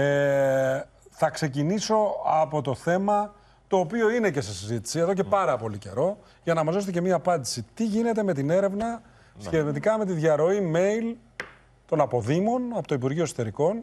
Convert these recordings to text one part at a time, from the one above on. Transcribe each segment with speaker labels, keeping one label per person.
Speaker 1: Ε, θα ξεκινήσω από το θέμα το οποίο είναι και σε συζήτηση εδώ και πάρα πολύ καιρό, για να μας δώσετε και μία απάντηση. Τι γίνεται με την έρευνα ναι. σχετικά με τη διαρροή mail των αποδήμων από το Υπουργείο Εσωτερικών.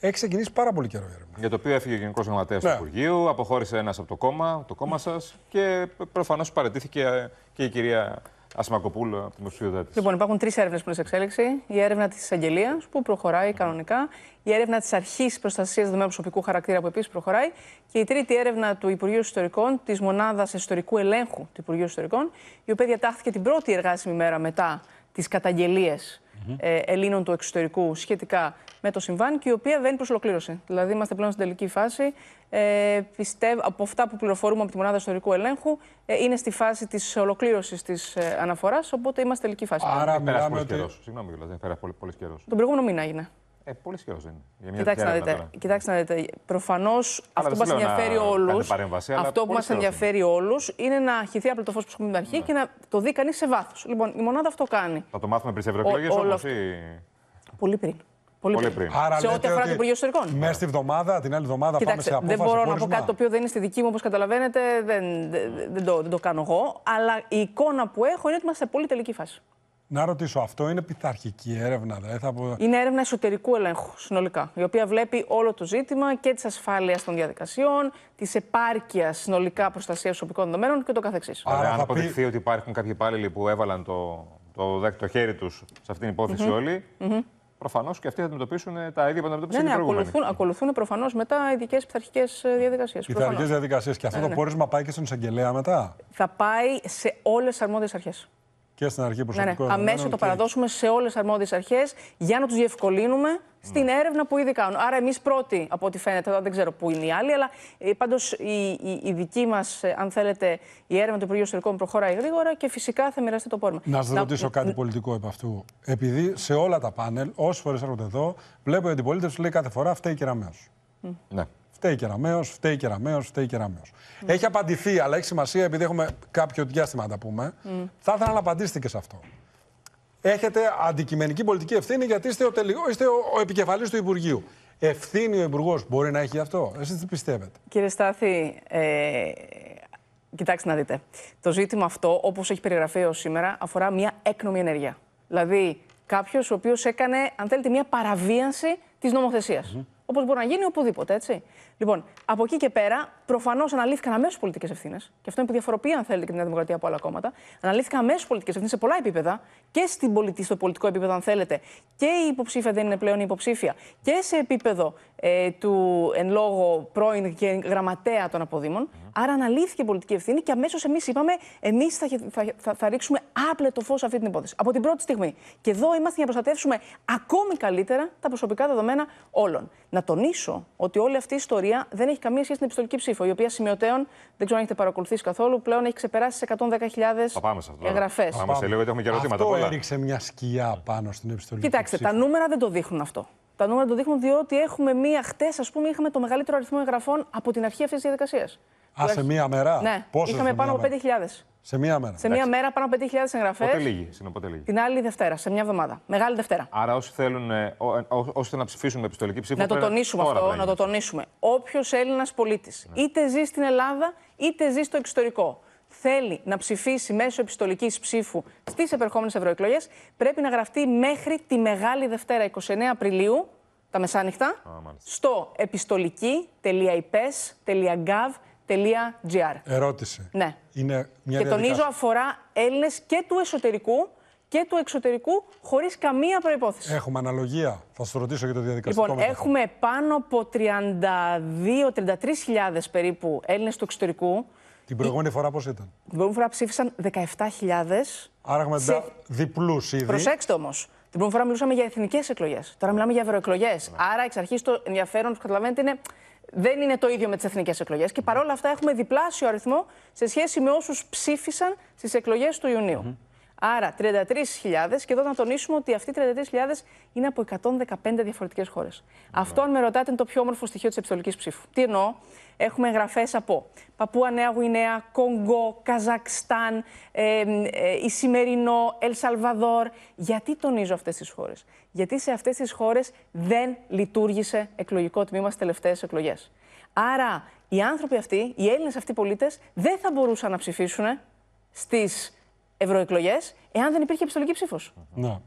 Speaker 1: Έχει ξεκινήσει πάρα πολύ καιρό η
Speaker 2: έρευνα. Για το οποίο έφυγε ο Γενικός Γραμματέας του ναι. Υπουργείου, αποχώρησε ένας από το κόμμα, το κόμμα σας και προφανώς παρετήθηκε και η κυρία Ασημακοπούλου από τη υποψηφιότητά
Speaker 3: Λοιπόν, υπάρχουν τρεις έρευνες που είναι σε εξέλιξη. Η έρευνα της εισαγγελία που προχωράει κανονικά, η έρευνα της αρχής προστασίας δεδομένου προσωπικού χαρακτήρα που επίσης προχωράει και η τρίτη έρευνα του Υπουργείου Ιστορικών, της μονάδας ιστορικού ελέγχου του Υπουργείου Ιστορικών, η οποία διατάχθηκε την πρώτη εργάσιμη μέρα μετά τις καταγγελιες ε, Ελλήνων του εξωτερικού σχετικά με το συμβάν και η οποία δεν προς ολοκλήρωση. Δηλαδή, είμαστε πλέον στην τελική φάση. Ε, πιστεύω, από αυτά που πληροφορούμε από τη μονάδα ιστορικού ελέγχου, ε, είναι στη φάση της ολοκλήρωσης της ε, αναφοράς. Οπότε είμαστε τελική φάση. Άρα, πέρασε πολύ καιρός.
Speaker 2: Συγγνώμη, δηλαδή, πέρασε πολύ, πολύ καιρός. Τον
Speaker 3: προηγούμενο μήνα έγινε.
Speaker 2: Ε, πολύ ισχυρό είναι. Για μια κοιτάξτε, να δείτε,
Speaker 3: κοιτάξτε Προφανώ αυτό που μα ενδιαφέρει όλου. Αυτό που μα ενδιαφέρει όλους είναι να χυθεί απλό το φως που έχουμε την αρχή ναι. και να το δει κανείς σε βάθος. Λοιπόν, η μονάδα αυτό κάνει.
Speaker 2: Θα το μάθουμε
Speaker 1: πριν σε ευρωεκλογέ όμω. Ή... Πολύ πριν. σε ό,τι αφορά το Υπουργείο Εσωτερικών. Μέσα στη βδομάδα, την άλλη εβδομάδα πάμε σε απόφαση. Δεν μπορώ να πω κάτι το
Speaker 3: οποίο δεν είναι στη δική μου, όπως καταλαβαίνετε. Δεν, το, δεν το κάνω εγώ. Αλλά η εικόνα που έχω είναι ότι είμαστε σε πολύ τελική φάση.
Speaker 1: Να ρωτήσω, αυτό είναι πειθαρχική έρευνα. Δηλαδή θα...
Speaker 3: Είναι έρευνα εσωτερικού ελέγχου συνολικά, η οποία βλέπει όλο το ζήτημα και της ασφάλειας των διαδικασιών, της επάρκειας συνολικά προστασίας προσωπικών δεδομένων και το καθεξής. Άρα, αν
Speaker 2: αποδειχθεί πει... ότι υπάρχουν κάποιοι υπάλληλοι που έβαλαν το, το, το χέρι τους σε αυτήν την υπόθεση mm -hmm. όλοι, mm -hmm. προφανώς και αυτοί θα αντιμετωπίσουν τα ίδια που αντιμετωπίσαν ναι, ναι, ακολουθούν,
Speaker 3: ακολουθούν προφανώς μετά ειδικές πειθαρχικές ε, διαδικασίες. Πειθαρχικές διαδικασίες. Και αυτό ναι, το ναι. πόρισμα
Speaker 1: πάει και στον εισαγγελέα μετά.
Speaker 3: Θα πάει σε όλες τις αρμόδιες αρχές
Speaker 1: και στην αρχή προσωπικό. Ναι, ναι. Αμέσως το παραδώσουμε
Speaker 3: σε όλες τις αρμόδιες αρχές για να τους διευκολύνουμε στην ναι. έρευνα που ήδη κάνουν. Άρα, εμείς πρώτοι, από ό,τι φαίνεται, δεν ξέρω πού είναι οι άλλοι, αλλά ε, πάντως η, η, δική μας, ε, αν θέλετε, η έρευνα του Υπουργείου Ιστορικών προχωράει γρήγορα και φυσικά θα μοιραστεί το πόρμα. Να σας ρωτήσω ε, κάτι
Speaker 1: πολιτικό επ' αυτού. Επειδή σε όλα τα πάνελ, όσες φορές έρχονται εδώ, βλέπω ότι η αντιπολίτευση λέει κάθε φορά φταίει η Ναι. Φταίει και Ραμαίος, φταίει και Ραμαίος, φταίει και Mm. Έχει απαντηθεί, αλλά έχει σημασία επειδή έχουμε κάποιο διάστημα να τα πούμε. Θα ήθελα να απαντήσετε και σε αυτό. Έχετε αντικειμενική πολιτική ευθύνη γιατί είστε ο, είστε ο, ο επικεφαλής του Υπουργείου. Ευθύνη ο Υπουργός μπορεί να έχει αυτό. Εσείς τι πιστεύετε.
Speaker 3: Κύριε Στάθη, ε, κοιτάξτε να δείτε. Το ζήτημα αυτό, όπως έχει περιγραφεί ω σήμερα, αφορά μια έκνομη ενέργεια. Δηλαδή, κάποιος ο οποίος έκανε, αν θέλετε, μια παραβίαση της νομοθεσίας. Όπως μπορεί να γίνει οπουδήποτε, έτσι. Λοιπόν, από εκεί και πέρα, προφανώς αναλύθηκαν αμέσως πολιτικές ευθύνες. Και αυτό είναι που διαφοροποιεί, αν θέλετε, και την Δημοκρατία από άλλα κόμματα. Αναλύθηκαν αμέσως πολιτικές ευθύνες σε πολλά επίπεδα. Και στην στο πολιτικό επίπεδο, αν θέλετε. Και η υποψήφια δεν είναι πλέον η υποψήφια. Και σε επίπεδο ε, του εν λόγω πρώην και γραμματέα των αποδήμων. Άρα αναλύθηκε πολιτική ευθύνη και αμέσως εμείς είπαμε, εμείς θα, θα, θα, θα, ρίξουμε άπλετο φως αυτή την υπόθεση. Από την πρώτη στιγμή. Και εδώ είμαστε για να προστατεύσουμε ακόμη καλύτερα τα προσωπικά δεδομένα όλων. Να τονίσω ότι όλη αυτή η ιστορία δεν έχει καμία σχέση με την επιστολική ψήφο, η οποία σημειωτέων, δεν ξέρω αν έχετε παρακολουθήσει καθόλου, πλέον έχει ξεπεράσει 110.000 εγγραφέ. πάμε σε λίγο, γιατί έχουμε και ερωτήματα. Αυτό
Speaker 1: έριξε μια σκιά πάνω στην επιστολική Κοιτάξτε, τα
Speaker 3: νούμερα δεν το δείχνουν αυτό. Τα νούμερα το δείχνουν διότι έχουμε μία χτες, ας πούμε, είχαμε το μεγαλύτερο αριθμό εγγραφών από την αρχή αυτής της διαδικασίας. Α, σε
Speaker 1: δηλαδή, μία μέρα. Ναι, Πόσες είχαμε πάνω από 5.000. Σε μία μέρα. Σε μία
Speaker 3: μέρα πάνω από 5.000 εγγραφέ. Πότε
Speaker 1: λίγη, συνοπότε λίγη.
Speaker 3: Την άλλη Δευτέρα, σε μία εβδομάδα. Μεγάλη Δευτέρα.
Speaker 2: Άρα όσοι θέλουν, ε, ό, ε, ό, ώστε να ψηφίσουν με επιστολική ψήφο. Να το τονίσουμε αυτό, να το
Speaker 3: τονίσουμε. Όποιος Έλληνας πολίτης, ναι. είτε ζει στην Ελλάδα, είτε ζει στο εξωτερικό, θέλει να ψηφίσει μέσω επιστολικής ψήφου στις επερχόμενες ευρωεκλογές, πρέπει να γραφτεί μέχρι τη Μεγάλη Δευτέρα, 29 Απριλίου, τα μεσάνυχτα, στο επιστολική.υπes.gov.gr
Speaker 1: Ερώτηση. Ναι. Είναι μια και τονίζω
Speaker 3: αφορά Έλληνε και του εσωτερικού και του εξωτερικού χωρί καμία προπόθεση.
Speaker 1: Έχουμε αναλογία. Θα σα ρωτήσω για το διαδικαστικό. μεταφορά. έχουμε
Speaker 3: πάνω από 32-33.000 περίπου Έλληνε του εξωτερικού.
Speaker 1: Την προηγούμενη φορά πώ ήταν. Την
Speaker 3: προηγούμενη φορά ψήφισαν 17.000.
Speaker 1: Άρα έχουμε σε... διπλού ήδη. Προσέξτε
Speaker 3: όμω. Την προηγούμενη φορά μιλούσαμε για εθνικέ εκλογέ. Τώρα μιλάμε για ευρωεκλογέ. Άρα εξ αρχή το ενδιαφέρον, που καταλαβαίνετε, είναι δεν είναι το ίδιο με τις εθνικές εκλογές. Και παρόλα αυτά έχουμε διπλάσιο αριθμό σε σχέση με όσους ψήφισαν στις εκλογές του ιουνιου Άρα 33.000, και εδώ να τονίσουμε ότι αυτοί οι 33.000 είναι από 115 διαφορετικέ Αυτό, αν με ρωτάτε, είναι το πιο όμορφο στοιχείο της επιστολικής ψήφου. Τι εννοώ, Έχουμε γραφές από Παππού Νέα Γουινέα, Κονγκό, Καζακστάν, ε, ε, Ισημερινό, Ελσαλβαδόρ. Γιατί τονίζω αυτές τις χώρες, Γιατί σε αυτές τις χώρες δεν λειτουργήσε εκλογικό τμήμα στις τελευταίες εκλογές. Άρα οι άνθρωποι αυτοί, οι Έλληνες αυτοί πολίτες, δεν θα μπορούσαν να ψηφίσουν στις ευρωεκλογές εάν δεν υπήρχε επιστολική ψήφος. Ναι.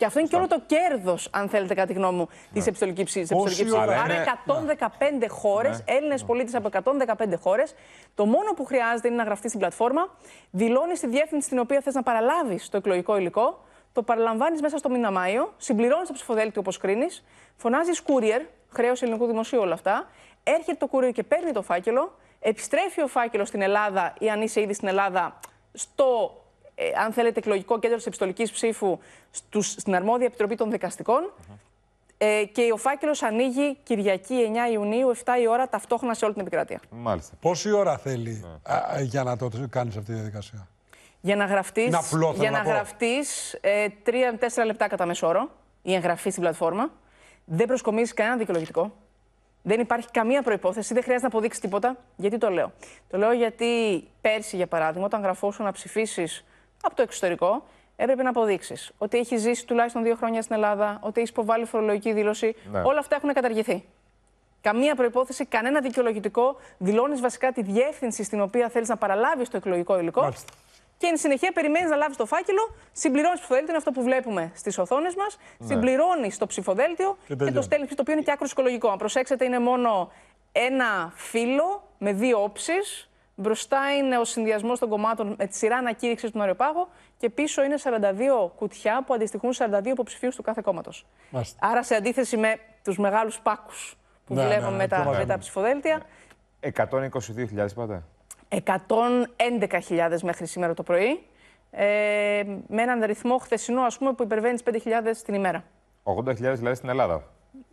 Speaker 3: Και αυτό είναι και όλο το κέρδος, αν θέλετε, κατά τη γνώμη μου, της επιστολική ψήφου. Άρα 115 χώρε, Έλληνε πολίτες από 115 χώρες, το μόνο που χρειάζεται είναι να γραφτεί στην πλατφόρμα, δηλώνεις τη διεύθυνση στην οποία θες να παραλάβεις το εκλογικό υλικό, το παραλαμβάνεις μέσα στο μήνα Μάιο, συμπληρώνεις το ψηφοδέλτιο όπως κρίνεις, φωνάζεις courier, χρέος ελληνικού δημοσίου όλα αυτά, έρχεται το courier και παίρνει το φάκελο, επιστρέφει ο φάκελος στην Ελλάδα ή αν είσαι ήδη στην Ελλάδα, στο ε, αν θέλετε, εκλογικό κέντρο της επιστολικής ψήφου στους, στην αρμόδια επιτροπή των δικαστικων Ε, και ο φάκελος ανοίγει Κυριακή 9 Ιουνίου, 7 η ώρα, ταυτόχρονα σε όλη την επικράτεια.
Speaker 1: Μάλιστα. Πόση ώρα θέλει ναι. για να το κάνεις αυτή τη διαδικασία,
Speaker 3: Για να γραφτείς. για να, να γραφτείς 3-4 ε, λεπτά κατά μέσο όρο η εγγραφή στην πλατφόρμα. Δεν προσκομίζεις κανένα δικαιολογητικό. Δεν υπάρχει καμία προπόθεση, δεν χρειάζεται να αποδείξεις τίποτα. Γιατί το λέω. Το λέω γιατί πέρσι, για παράδειγμα, όταν γραφόσουν να ψηφίσεις από το εξωτερικό, έπρεπε να αποδείξεις ότι έχει ζήσει τουλάχιστον δύο χρόνια στην Ελλάδα, ότι έχεις υποβάλει φορολογική δήλωση. Ναι. Όλα αυτά έχουν καταργηθεί. Καμία προπόθεση, κανένα δικαιολογητικό. Δηλώνεις βασικά τη διεύθυνση στην οποία θέλεις να παραλάβεις το εκλογικό υλικό. Και εν συνεχεία περιμένεις να λάβεις το φάκελο, συμπληρώνεις ψηφοδέλτιο, είναι αυτό που βλέπουμε στις οθόνες μας. Ναι. Συμπληρώνεις το ψηφοδέλτιο και, και το στέλνεις, το οποίο είναι και άκρο οικολογικό. Αν προσέξετε, είναι μόνο ένα φύλλο με δύο όψεις. Μπροστά είναι ο συνδυασμός των κομμάτων με τη σειρά ανακήρυξης του Μαριοπάγου και πίσω είναι 42 κουτιά που αντιστοιχούν 42 υποψηφίους του κάθε κόμματος. Άρα, σε αντίθεση με τους μεγάλους πάκους που ναι, ναι, με, ναι, τα, με ναι, τα ναι.
Speaker 2: ψηφοδέλτια. 122.000 είπατε.
Speaker 3: 111.000 μέχρι σήμερα το πρωί. Ε, με έναν ρυθμό χθεσινό ας πούμε, που υπερβαίνει 5.000 την ημέρα.
Speaker 2: 80.000 δηλαδή στην Ελλάδα.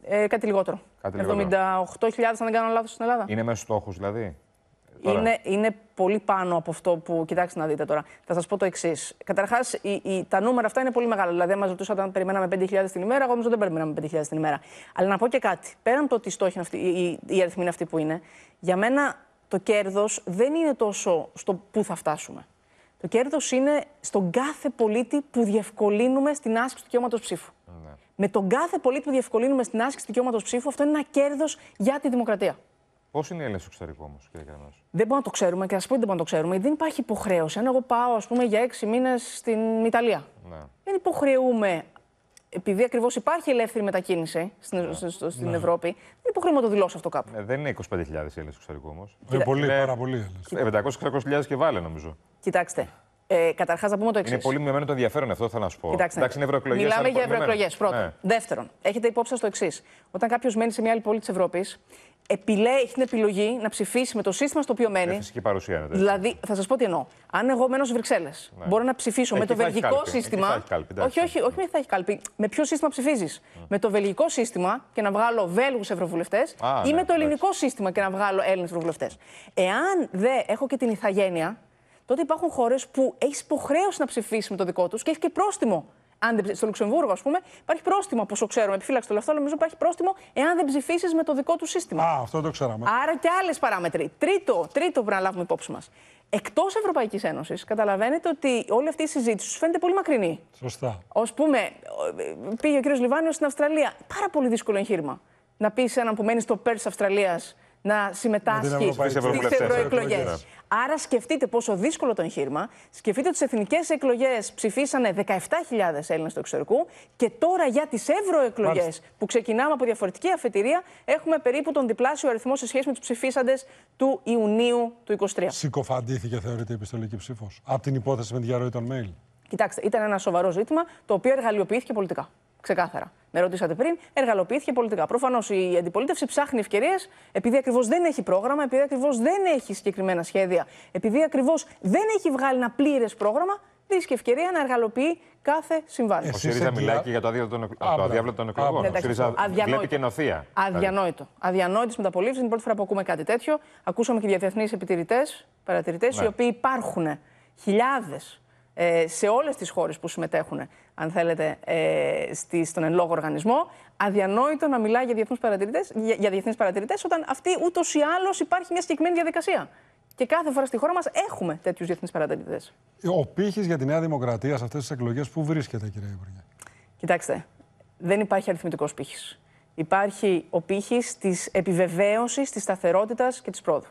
Speaker 3: Ε, κάτι λιγότερο. 78.000, αν δεν κάνω λάθος, στην Ελλάδα.
Speaker 2: Είναι μέσα στόχος δηλαδή. Είναι,
Speaker 3: είναι πολύ πάνω από αυτό που. Κοιτάξτε να δείτε τώρα. Θα σας πω το εξής. Καταρχάς, τα νούμερα αυτά είναι πολύ μεγάλα. Δηλαδή, αν μα ρωτούσατε αν περιμέναμε 5.000 την ημέρα, εγώ νομίζω δεν περιμέναμε 5.000 την ημέρα. Αλλά να πω και κάτι. Πέραν το ότι στόχοι η οι, αριθμοί είναι αυτοί που είναι, για μένα το κέρδος δεν είναι τόσο στο πού θα φτάσουμε. Το κέρδος είναι στον κάθε πολίτη που διευκολύνουμε στην άσκηση του δικαιώματος ψήφου. Ναι. Με τον κάθε πολίτη που διευκολύνουμε στην άσκηση του δικαιώματος ψήφου, αυτό είναι ένα κέρδος για τη δημοκρατία.
Speaker 2: Πώς είναι η Έλληνες στο εξωτερικό όμως, κύριε Καρνό.
Speaker 3: Δεν μπορούμε να το ξέρουμε και α πούμε δεν μπορούμε να το ξέρουμε. δεν υπάρχει υποχρέωση. Αν εγώ πάω, ας πούμε, για έξι μήνες στην Ιταλία. Ναι. Δεν υποχρεούμε. Επειδή ακριβώς υπάρχει ελεύθερη μετακίνηση στην, ναι. στην ναι. Ευρώπη, δεν υποχρεούμε να το δηλώσω αυτό κάπου.
Speaker 2: Ε, δεν είναι 25.000 Έλληνες στο εξωτερικό Είναι πολύ, πάρα πολύ. 500-600.000 ε, και βάλε νομίζω.
Speaker 3: Κοιτάξτε, ε, Καταρχάς, να πούμε το εξή. Είναι πολύ
Speaker 2: μειωμένο το ενδιαφέρον αυτό, θα να σου πω. Κοιτάξτε, Εντάξει, είναι ευρωεκλογές. Μιλάμε για ευρωεκλογές. Πρώτον. Ναι.
Speaker 3: Δεύτερον, έχετε υπόψη σας το εξής. Όταν κάποιος μένει σε μια άλλη πόλη της Ευρώπης, έχει την επιλογή να ψηφίσει με το σύστημα στο οποίο μένει. Ε, φυσική παρουσία είναι Δηλαδή, θα σας πω τι εννοώ. Αν εγώ μένω στις Βρυξέλλες, ναι. μπορώ να ψηφίσω Εκεί με το βελγικό σύστημα. όχι, όχι, όχι, όχι, θα έχει κάλπη. Με ποιο σύστημα ψηφίζεις. Με το βελγικό σύστημα και να βγάλω Βέλγους ευρωβουλευτές ή με ναι, το ελληνικό σύστημα και να βγάλω Έλληνες ευρωβουλευτές. Εάν δεν έχω και την ηθαγένεια, τότε υπάρχουν χώρες που έχεις υποχρέωση να ψηφίσεις με το δικό τους και έχεις και πρόστιμο. Αν δεν Στο Λουξεμβούργο, ας πούμε, υπάρχει πρόστιμο, όπω ξέρουμε. το το λεφτό, νομίζω υπάρχει πρόστιμο εάν δεν ψηφίσεις με το δικό του σύστημα. Α, αυτό το ξέραμε. Άρα και άλλες παράμετροι. Τρίτο, τρίτο που να λάβουμε υπόψη μας. Εκτός Ευρωπαϊκής Ένωσης, καταλαβαίνετε ότι όλη αυτή η συζήτηση σου φαίνεται πολύ μακρινή. Σωστά. Ας πούμε, ε, πήγε ο κ. Λιβάνιος στην Αυστραλία. Πάρα πολύ δύσκολο εγχείρημα. Να πεις έναν που μένει στο Πέρ της Αυστραλίας να συμμετάσχεις στι ε, ευρωεκλογές. Ναι. Άρα σκεφτείτε πόσο δύσκολο το εγχείρημα. Σκεφτείτε ότι στις εθνικές εκλογές ψηφίσανε 17.000 Έλληνες του εξωτερικού και τώρα για τις ευρωεκλογές που ξεκινάμε από διαφορετική αφετηρία έχουμε περίπου τον διπλάσιο αριθμό σε σχέση με του ψηφίσαντες του Ιουνίου του 2023.
Speaker 1: Συκοφαντήθηκε, θεωρείται, η επιστολική ψήφο από την υπόθεση με διαρροή των mail.
Speaker 3: Κοιτάξτε, ήταν ένα σοβαρό ζήτημα το οποίο εργαλειοποιήθηκε πολιτικά. Ξεκάθαρα. Με ρωτήσατε πριν, εργαλοποιήθηκε πολιτικά. Προφανώς η αντιπολίτευση ψάχνει ευκαιρίες, επειδή ακριβώς δεν έχει πρόγραμμα, επειδή ακριβώς δεν έχει συγκεκριμένα σχέδια, επειδή ακριβώς δεν έχει βγάλει ένα πλήρες πρόγραμμα, βρίσκει ευκαιρία να εργαλοποιεί κάθε συμβάν. Ο ΣΥΡΙΖΑ μιλάει και
Speaker 2: για το αδιάβλητο των, εκλογών. Ο ΣΥΡΙΖΑ λοιπόν, βλέπει και νοθεία. Αδιανόητο.
Speaker 3: Αδιανόητε μεταπολίτευση. Είναι η πρώτη φορά που ακούμε κάτι τέτοιο. Ακούσαμε και διεθνείς επιτηρητές, παρατηρητές, ναι. οι οποίοι υπάρχουν χιλιάδες ε, σε όλες τις χώρες που συμμετέχουν αν θέλετε, ε, στη, στον εν λόγω οργανισμό. Αδιανόητο να μιλάει για διεθνεί παρατηρητές για, για διεθνείς παρατηρητές, όταν αυτή ούτως ή άλλως υπάρχει μια συγκεκριμένη διαδικασία. Και κάθε φορά στη χώρα μας έχουμε τέτοιους διεθνείς παρατηρητές.
Speaker 1: Ο πύχης για τη Νέα Δημοκρατία σε αυτές τις εκλογές, πού βρίσκεται, κύριε Υπουργέ.
Speaker 3: Κοιτάξτε, δεν υπάρχει αριθμητικός πύχης. Υπάρχει ο πύχης της επιβεβαίωσης της σταθερότητας και της πρόοδου.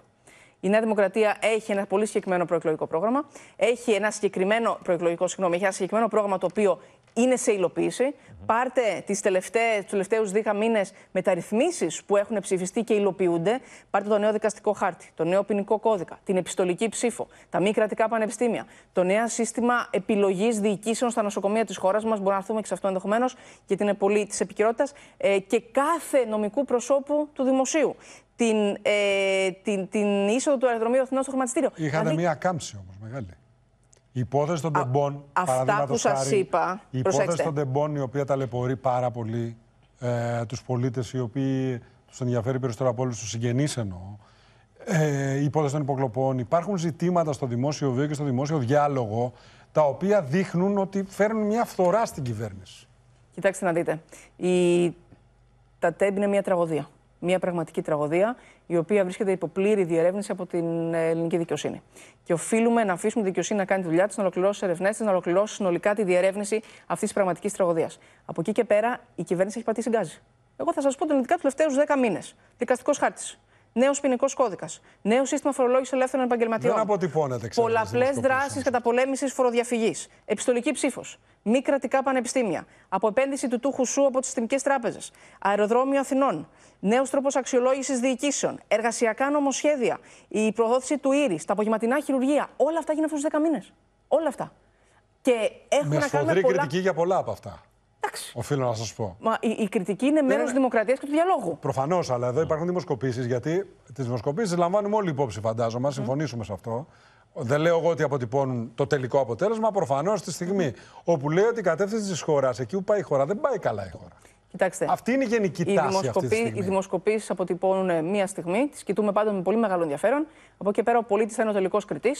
Speaker 3: Η Νέα Δημοκρατία έχει ένα πολύ συγκεκριμένο προεκλογικό πρόγραμμα. Έχει ένα συγκεκριμένο, προεκλογικό, συγγνώμη, έχει ένα συγκεκριμένο πρόγραμμα το οποίο είναι σε υλοποιηση Πάρτε τις τελευταίες, τους τελευταίους δίκα μήνες μεταρρυθμίσεις που έχουν ψηφιστεί και υλοποιούνται. Πάρτε το νέο δικαστικό χάρτη, το νέο ποινικό κώδικα, την επιστολική ψήφο, τα μη κρατικά πανεπιστήμια, το νέο σύστημα επιλογής διοικήσεων στα νοσοκομεία της χώρας μας. Μπορούμε να έρθουμε και σε αυτό ενδεχομένως, γιατί είναι πολύ της επικαιρότητας. Ε, και κάθε νομικού προσώπου του δημοσίου την, ε, την, την είσοδο του αεροδρομίου Αθηνών στο χρηματιστήριο. Είχαν δηλαδή
Speaker 1: μία κάμψη όμως μεγάλη. Η υπόθεση των τεμπών. Αυτά που σας είπα. Η υπόθεση των τεμπών, η οποία ταλαιπωρεί πάρα πολύ ε, τους πολίτες, οι οποίοι τους ενδιαφέρει περισσότερο από όλους τους συγγενείς εννοώ. Ε, η υπόθεση των υποκλοπών. Υπάρχουν ζητήματα στο δημόσιο βίο και στο δημόσιο διάλογο, τα οποία δείχνουν ότι φέρνουν μια φθορά στην κυβέρνηση.
Speaker 3: Κοιτάξτε να δείτε. Η... Τα τέμπ είναι μια τραγωδία μια πραγματική τραγωδία, η οποία βρίσκεται υπό πλήρη διερεύνηση από την ε, ελληνική δικαιοσύνη. Και οφείλουμε να αφήσουμε τη δικαιοσύνη να κάνει τη δουλειά της, να ολοκληρώσει τις ερευνές της, να ολοκληρώσει συνολικά τη διερεύνηση αυτής της πραγματικής τραγωδίας. Από εκεί και πέρα, η κυβέρνηση έχει πατήσει γκάζι. Εγώ θα σας πω τον δέκα τους τελευταίους 10 μήνες. Δικαστικός χάρτης. Νέος ποινικός κώδικας. Νέο σύστημα φορολόγησης ελεύθερων επαγγελματιών. Δεν
Speaker 1: αποτυπώνεται, ξέρω. Πολλαπλές δράσει
Speaker 3: καταπολέμησης φοροδιαφυγής. Επιστολική ψήφος. Μη κρατικά πανεπιστήμια. Από του τούχου σου από τις τιμικέ τράπεζες. Αεροδρόμιο Αθηνών. Νέος τρόπος αξιολόγησης διοικήσεων. Εργασιακά νομοσχέδια. Η προώθηση του ήρη. Τα απογευματινά χειρουργία. Όλα αυτά γίνονται αυτού του 10 μήνες. Όλα αυτά. Και έχουν με πολλά... κριτική
Speaker 1: για πολλά από αυτά. Εντάξει. Οφείλω να σας πω.
Speaker 3: Μα η, κριτική είναι μέρο τη δημοκρατίας και του διαλόγου.
Speaker 1: Προφανώς, αλλά εδώ υπάρχουν δημοσκοπήσεις, γιατί τις δημοσκοπήσεις λαμβάνουμε όλοι υπόψη, φαντάζομαι, συμφωνήσουμε σε αυτό. Δεν λέω εγώ ότι αποτυπώνουν το τελικό αποτέλεσμα. Προφανώς τη στιγμή όπου λέει ότι η κατεύθυνση της χώρας, εκεί που πάει η χώρα, δεν πάει καλά η χώρα. Κοιτάξτε, αυτή είναι η γενική τάση. αυτή τη Οι
Speaker 3: δημοσκοπήσεις αποτυπώνουν μία στιγμή, τις κοιτούμε πάντα με πολύ μεγάλο ενδιαφέρον. Από εκεί πέρα, ο πολίτης θα είναι ο τελικός κριτής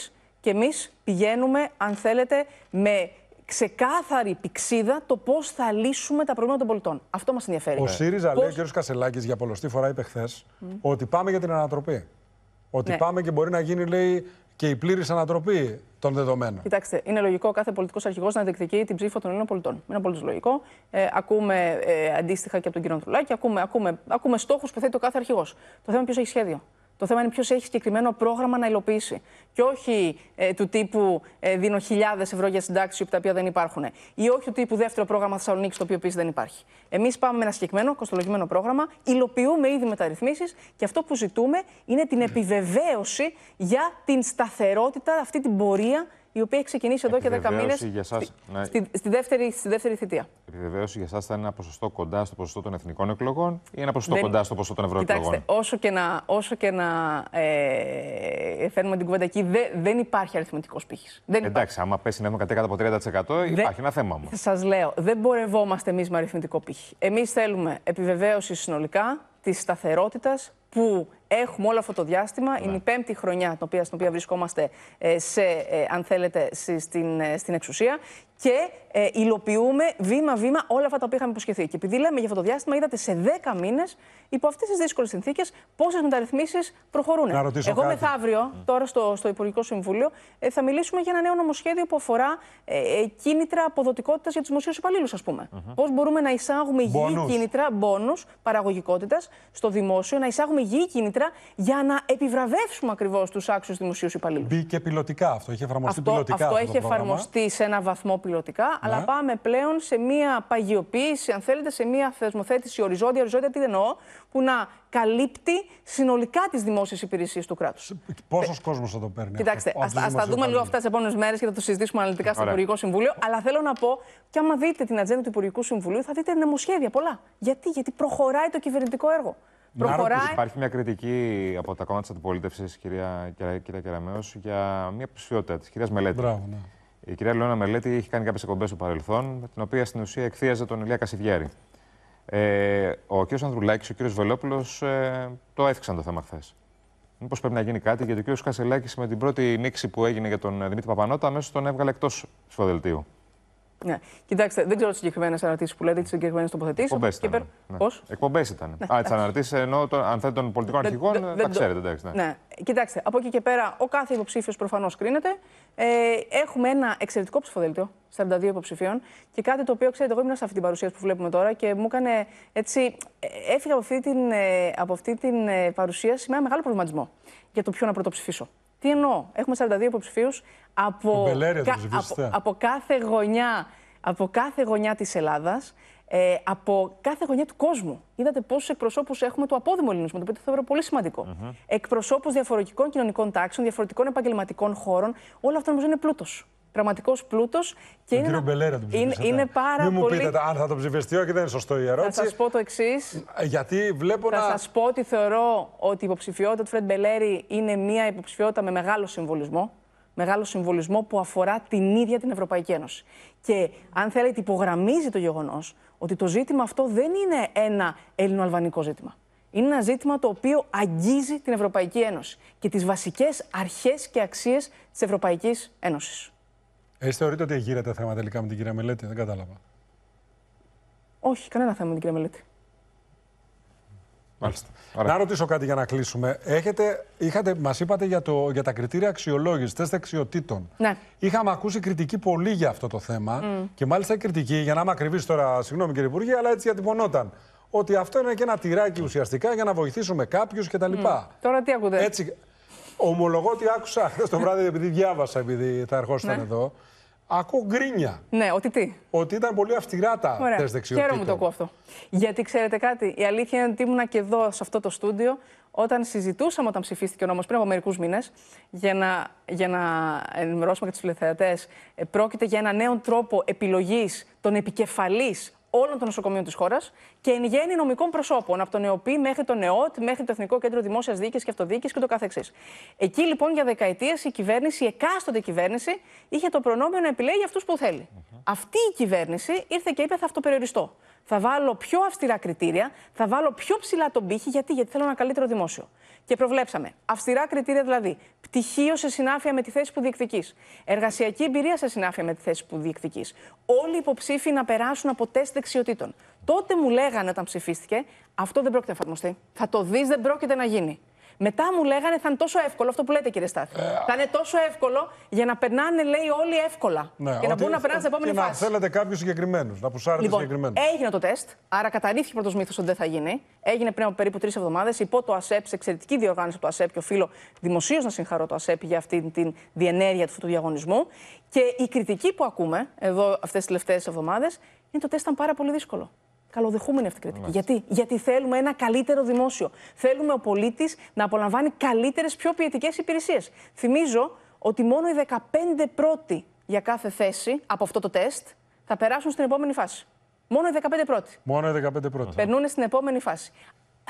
Speaker 3: και εμείς πηγαίνουμε, αν θέλετε, με ξεκάθαρη πηξίδα το πώς θα λύσουμε τα προβλήματα των πολιτών. Αυτό μας ενδιαφέρει. Ο ΣΥΡΙΖΑ, πώς...
Speaker 1: λέει ο κ. Κασελάκης, για πολλωστή φορά είπε χθες, ότι πάμε για την ανατροπή. Ότι ναι. πάμε και μπορεί να γίνει, λέει, και η πλήρης ανατροπή των δεδομένων.
Speaker 3: Κοιτάξτε, είναι λογικό κάθε πολιτικός αρχηγός να διεκδικεί την ψήφο των Ελλήνων πολιτών. Είναι πολύ λογικό. Ε, ακούμε ε, αντίστοιχα και από τον κ. Ανδρουλάκη, ακούμε, ακούμε, ακούμε στόχους που θέτει ο κάθε αρχηγός. Το θέμα ποιος έχει σχέδιο. Το θέμα είναι ποιος έχει συγκεκριμένο πρόγραμμα να υλοποιήσει. Και όχι ε, του τύπου ε, δίνω χιλιάδες ευρώ για συντάξεις τα οποία δεν υπάρχουν. Ή όχι του τύπου δεύτερο πρόγραμμα Θεσσαλονίκης το οποίο επίσης δεν υπάρχει. Εμείς πάμε με ένα συγκεκριμένο κοστολογημένο πρόγραμμα, υλοποιούμε ήδη μεταρρυθμίσεις και αυτό που ζητούμε είναι την επιβεβαίωση για την σταθερότητα, αυτή την πορεία η οποία έχει ξεκινήσει εδώ και 10 μήνε. Ναι. Στη, στη, δεύτερη, στη δεύτερη θητεία.
Speaker 2: Επιβεβαίωση για εσάς θα είναι ένα ποσοστό κοντά στο ποσοστό των εθνικών εκλογών ή ένα ποσοστό κοντά στο ποσοστό των ευρωεκλογών. Κοιτάξτε,
Speaker 3: όσο και να, όσο και ε, φέρνουμε την κουβέντα εκεί, δεν υπάρχει αριθμητικός πύχης.
Speaker 2: Εντάξει, άμα πέσει να έχουμε από 30% υπάρχει ένα θέμα όμως.
Speaker 3: Σας λέω, δεν πορευόμαστε εμείς με αριθμητικό πύχη. Εμείς θέλουμε επιβεβαίωση συνολικά της σταθερότητας που έχουμε όλο αυτό το διάστημα. Είναι ναι. η πέμπτη χρονιά στην οποία, στην οποία βρισκόμαστε ε, σε, ε, αν θέλετε, στην, ε, στην εξουσία και ε, υλοποιούμε βήμα-βήμα όλα αυτά τα οποία είχαμε υποσχεθεί. Και επειδή λέμε για αυτό το διάστημα, είδατε σε 10 μήνες, υπό αυτές τις δύσκολες συνθήκες, πόσες μεταρρυθμίσεις προχωρούν. Εγώ κάτι. μεθαύριο, τώρα στο, στο Υπουργικό Συμβούλιο, ε, θα μιλήσουμε για ένα νέο νομοσχέδιο που αφορά ε, ε κίνητρα αποδοτικότητας για τους δημοσίους υπαλλήλους, ας πούμε. Mm -hmm. Πώς μπορούμε να εισάγουμε υγιή κίνητρα, μπόνους παραγωγικότητας στο δημόσιο, να εισάγουμε υγιή κίνητρα για να επιβραβεύσουμε ακριβώς τους άξιους δημοσίους υπαλλήλους.
Speaker 1: Μπήκε πιλωτικά αυτό, είχε εφαρμοστεί αυτό, πιλωτικά. Αυτό, αυτό έχει εφαρμοστεί
Speaker 3: σε ένα βαθμό πιλωτικά, αλλά ναι. πάμε πλέον σε μία παγιοποίηση, αν θέλετε, σε μία θεσμοθέτηση οριζόντια. Οριζόντια τι εννοώ, που να καλύπτει συνολικά τις δημόσιες υπηρεσίες του κράτους. Πόσος
Speaker 1: κόσμος κόσμο θα το παίρνει. Κοιτάξτε, ας τα δούμε λίγο αυτά
Speaker 3: τις επόμενες μέρες και θα το συζητήσουμε αναλυτικά στο Υπουργικό Συμβούλιο. Αλλά θέλω να πω, και άμα δείτε την ατζέντα του Υπουργικού Συμβουλίου, θα δείτε νομοσχέδια πολλά. Γιατί, Γιατί προχωράει το κυβερνητικό έργο. Υπάρχει
Speaker 2: μια κριτική από τα κόμματα της αντιπολίτευσης, κυρία, κυρία Κεραμέο, για μια ψηφιότητα της κυρίας Μελέτη. Μπράβο, ναι. Η κυρία Λεώνα Μελέτη είχε κάνει κάποιες εκπομπές στο παρελθόν, την οποία στην ουσία εκθίαζε τον Ηλία Κασιδιάρη. Ε, ο κ. Ανδρουλάκης ο κ. Βελόπουλος ε, το έφυξαν το θέμα χθες. Μήπως πρέπει να γίνει κάτι, γιατί ο κ. Κασελάκης με την πρώτη νήξη που έγινε για τον Δημήτρη Παπανότα αμέσως τον έβγαλε εκτός σφοδελτίου.
Speaker 3: Ναι. Κοιτάξτε, δεν ξέρω τις συγκεκριμένες αναρτήσεις που λέτε, τις συγκεκριμένες τοποθετήσεις. Εκπομπές ήταν. Υπέρ... Ναι. Πώς?
Speaker 2: Εκπομπές ήταν. Ναι. Α, τις αναρτήσεις εννοώ αν θέλετε των πολιτικών αρχηγών, Δεν τα ξέρετε. Εντάξει, ναι. ναι.
Speaker 3: Κοιτάξτε, από εκεί και πέρα ο κάθε υποψήφιος προφανώς κρίνεται. Ε, έχουμε ένα εξαιρετικό ψηφοδέλτιο, 42 υποψηφίων. Και κάτι το οποίο ξέρετε, εγώ ήμουν σε αυτή την παρουσία που βλέπουμε τώρα και μου έκανε έτσι. Ε, έφυγα από αυτή την, ε, από αυτή την ε, παρουσίαση με ένα μεγάλο προβληματισμό για το ποιο να πρωτοψηφίσω. Τι εννοώ, έχουμε 42 υποψηφίους από, από, κάθε γωνιά, από κάθε γωνιά της Ελλάδας, ε, από κάθε γωνιά του κόσμου. Είδατε πόσους εκπροσώπους έχουμε του απόδημου ελληνισμού, το οποίο το θεωρώ πολύ σημαντικό. Mm διαφορετικών κοινωνικών τάξεων, διαφορετικών επαγγελματικών χώρων. Όλα αυτά όμω είναι πλούτος πραγματικός πλούτος. Και ε, είναι, Μπελέρα, τον είναι, είναι πάρα Μην μου πείτε
Speaker 1: αν θα το ψηφιστεί, όχι, δεν είναι σωστό η ερώτηση. Θα σας πω το εξής. Ε, γιατί βλέπω θα να. Θα σας
Speaker 3: πω ότι θεωρώ ότι η υποψηφιότητα του Φρεντ Μπελέρη είναι μια υποψηφιότητα με μεγάλο συμβολισμό. Μεγάλο συμβολισμό που αφορά την ίδια την Ευρωπαϊκή Ένωση. Και αν θέλετε, υπογραμμίζει το γεγονός ότι το ζήτημα αυτό δεν είναι ένα ελληνοαλβανικό ζήτημα. Είναι ένα ζήτημα το οποίο αγγίζει την Ευρωπαϊκή Ένωση και τις βασικές αρχές και αξίες της Ευρωπαϊκής Ένωσης.
Speaker 1: Εσύ θεωρείτε ότι γύρα τα θέματα τελικά με την κυρία Μελέτη, δεν κατάλαβα.
Speaker 3: Όχι, κανένα θέμα με την κυρία Μελέτη.
Speaker 1: Μάλιστα. Να ρωτήσω κάτι για να κλείσουμε. Έχετε, είχατε, μας είπατε για, το, για τα κριτήρια αξιολόγησης, τεστ αξιοτήτων. Ναι. Είχαμε ακούσει κριτική πολύ για αυτό το θέμα και μάλιστα κριτική, για να είμαι ακριβής τώρα, συγγνώμη κύριε Υπουργέ, αλλά έτσι διατυπωνόταν. Ότι αυτό είναι και ένα τυράκι ουσιαστικά για να βοηθήσουμε κάποιους κτλ. Mm.
Speaker 3: Τώρα τι ακούτε. Έτσι,
Speaker 1: Ομολογώ ότι άκουσα χθε το βράδυ, επειδή διάβασα, επειδή θα ερχόσασταν ναι. εδώ. Ακούω γκρίνια.
Speaker 3: Ναι, ότι τι.
Speaker 1: Ότι ήταν πολύ αυστηρά τα τεστ δεξιοτήτων. Χαίρομαι το
Speaker 3: ακούω αυτό. Γιατί ξέρετε κάτι, η αλήθεια είναι ότι ήμουνα και εδώ σε αυτό το στούντιο όταν συζητούσαμε, όταν ψηφίστηκε ο νόμος πριν από μερικούς μήνες, για να, για να ενημερώσουμε και τους τηλεθεατές, ε, πρόκειται για ένα νέο τρόπο επιλογής των επικεφαλής όλων των νοσοκομείων της χώρας και εν γέννη νομικών προσώπων, από τον ΕΟΠΗ μέχρι τον ΕΟΤ, μέχρι το Εθνικό Κέντρο Δημόσιας Δίκης και αυτοδίκη και το Εκεί λοιπόν για δεκαετίες η κυβέρνηση, η εκάστοτε κυβέρνηση, είχε το προνόμιο να επιλέγει αυτούς που θελει Αυτή η κυβέρνηση ήρθε και είπε θα αυτοπεριοριστώ. Θα βάλω πιο αυστηρά κριτήρια, θα βάλω πιο ψηλά τον πύχη, γιατί, γιατί θέλω ένα καλύτερο δημόσιο. Και προβλέψαμε αυστηρά κριτήρια, δηλαδή πτυχίο σε συνάφεια με τη θέση που διεκδική, εργασιακή εμπειρία σε συνάφεια με τη θέση που διεκδική. Όλοι οι υποψήφοι να περάσουν από τεστ δεξιοτήτων. Τότε μου λέγανε όταν ψηφίστηκε, αυτό δεν πρόκειται να εφαρμοστεί. Θα το δεις, δεν πρόκειται να γίνει. Μετά μου λέγανε θα είναι τόσο εύκολο αυτό που λέτε, κύριε Στάθη. Ε, θα είναι τόσο εύκολο για να περνάνε, λέει, όλοι εύκολα. Ναι, και να μπορούν να περνάνε στην επόμενη και φάση. Να
Speaker 1: θέλετε κάποιους συγκεκριμένους, να πουσάρετε λοιπόν, συγκεκριμένους.
Speaker 3: Έγινε το τεστ, άρα ο πρώτος μύθος ότι δεν θα γίνει. Έγινε πριν από περίπου τρεις εβδομάδες υπό το ΑΣΕΠ, σε εξαιρετική διοργάνωση του ΑΣΕΠ και οφείλω δημοσίως να συγχαρώ το ΑΣΕΠ για αυτή την διενέργεια του αυτού διαγωνισμού. Και η κριτική που ακούμε εδώ αυτές τις τελευταίες εβδομάδες είναι το τεστ ήταν πάρα πολύ δύσκολο καλοδεχούμενη αυτή η κριτική. Γιατί? Γιατί θέλουμε ένα καλύτερο δημόσιο. Θέλουμε ο πολίτης να απολαμβάνει καλύτερες, πιο ποιοτικέ υπηρεσίες. Θυμίζω ότι μόνο οι 15 πρώτοι για κάθε θέση από αυτό το τεστ θα περάσουν στην επόμενη φάση. Μόνο οι 15 πρώτοι.
Speaker 1: Μόνο οι 15 πρώτοι.
Speaker 3: Περνούν στην επόμενη φάση.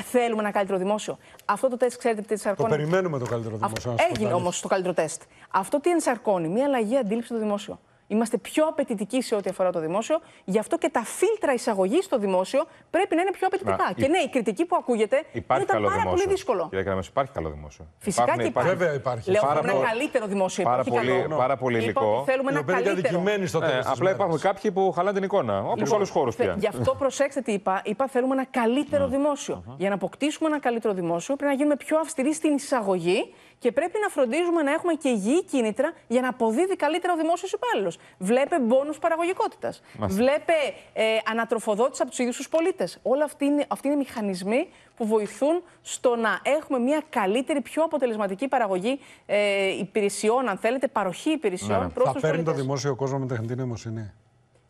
Speaker 3: Θέλουμε ένα καλύτερο δημόσιο. Αυτό το τεστ, ξέρετε τι ενσαρκώνει. Το περιμένουμε το καλύτερο δημόσιο. Έγινε όμως το καλύτερο τεστ. Αυτό τι ενσαρκώνει, μια αλλαγή αντίληψη του δημόσιο. Είμαστε πιο απαιτητικοί σε ό,τι αφορά το δημόσιο. Γι' αυτό και τα φίλτρα εισαγωγή στο δημόσιο πρέπει να είναι πιο απαιτητικά. και ναι, η κριτική που ακούγεται υπάρχει είναι πάρα πολύ δύσκολο.
Speaker 2: Κύριε Καραμέσο, υπάρχει καλό δημόσιο. Φυσικά και υπάρχει. Βέβαια υπάρχει. Λέω πάρα ένα καλύτερο
Speaker 3: δημόσιο. Πάρα καλό. πάρα πολύ λοιπόν, υλικό. θέλουμε ένα καλύτερο.
Speaker 2: Στο ναι, απλά υπάρχουν κάποιοι που χαλάνε την εικόνα. Όπως λοιπόν, όλου χώρου πια. Γι' αυτό
Speaker 3: προσέξτε τι είπα. Είπα θέλουμε ένα καλύτερο ναι. δημόσιο. Για να αποκτήσουμε ένα καλύτερο δημόσιο πρέπει να γίνουμε πιο αυστηροί στην εισαγωγή και πρέπει να φροντίζουμε να έχουμε και υγιή κίνητρα για να αποδίδει καλύτερα ο δημόσιος υπάλληλος. Βλέπε μπόνους παραγωγικότητας. Βλέπε ε, ανατροφοδότηση από τους ίδιους τους πολίτες. Όλα αυτοί είναι, μηχανισμοί που βοηθούν στο να έχουμε μια καλύτερη, πιο αποτελεσματική παραγωγή ε, υπηρεσιών, αν θέλετε, παροχή υπηρεσιών ναι. ναι. προς του πολίτε. Θα παίρνει το
Speaker 1: δημόσιο κόσμο με τεχνητή νοημοσύνη.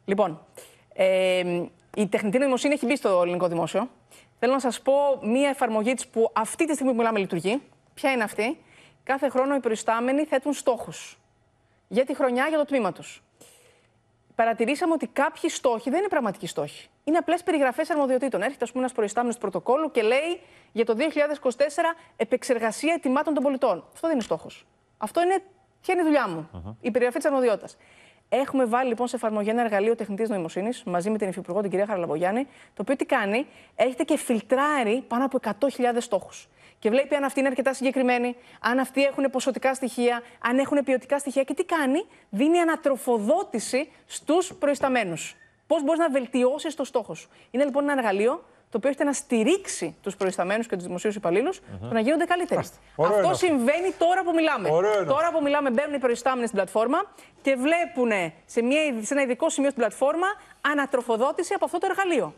Speaker 3: Λοιπόν, ε, η τεχνητή νοημοσύνη έχει μπει στο ελληνικό δημόσιο. Θέλω να σας πω μία εφαρμογή της που αυτή τη στιγμή που μιλάμε λειτουργεί. Ποια είναι αυτή, κάθε χρόνο οι προϊστάμενοι θέτουν στόχους για τη χρονιά για το τμήμα τους. Παρατηρήσαμε ότι κάποιοι στόχοι δεν είναι πραγματικοί στόχοι. Είναι απλές περιγραφές αρμοδιοτήτων. Έρχεται, ας πούμε, ένας προϊστάμενος του πρωτοκόλου και λέει για το 2024 επεξεργασία ετοιμάτων των πολιτών. Αυτό δεν είναι στόχος. Αυτό είναι ποια είναι η δουλειά μου. Η περιγραφή της αρμοδιότητας. Έχουμε βάλει λοιπόν σε εφαρμογή ένα εργαλείο τεχνητής νοημοσύνης μαζί με την Υφυπουργό, την κυρία Χαραλαμπογιάννη, το οποίο τι κάνει, έρχεται και φιλτράρει πάνω από 100.000 στόχους και βλέπει αν αυτοί είναι αρκετά συγκεκριμένοι, αν αυτοί έχουν ποσοτικά στοιχεία, αν έχουν ποιοτικά στοιχεία. Και τι κάνει, δίνει ανατροφοδότηση στους προϊσταμένους. Πώς μπορείς να βελτιώσεις το στόχο σου. Είναι λοιπόν ένα εργαλείο το οποίο έχετε να στηρίξει τους προϊσταμένους και τους δημοσίους υπαλλήλους, να γίνονται καλύτεροι. αυτό συμβαίνει τώρα που μιλάμε. τώρα που μιλάμε, μπαίνουν οι προϊστάμενοι στην πλατφόρμα και βλέπουν σε, μια, σε ένα ειδικό σημείο στην πλατφόρμα ανατροφοδότηση από αυτό το εργαλείο.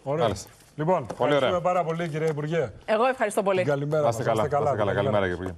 Speaker 1: Λοιπόν, πολύ ευχαριστούμε πάρα πολύ, κύριε Υπουργέ.
Speaker 3: Εγώ ευχαριστώ πολύ.
Speaker 1: καλημέρα. καλά. καλά. Καλημέρα, κύριε Υπουργέ.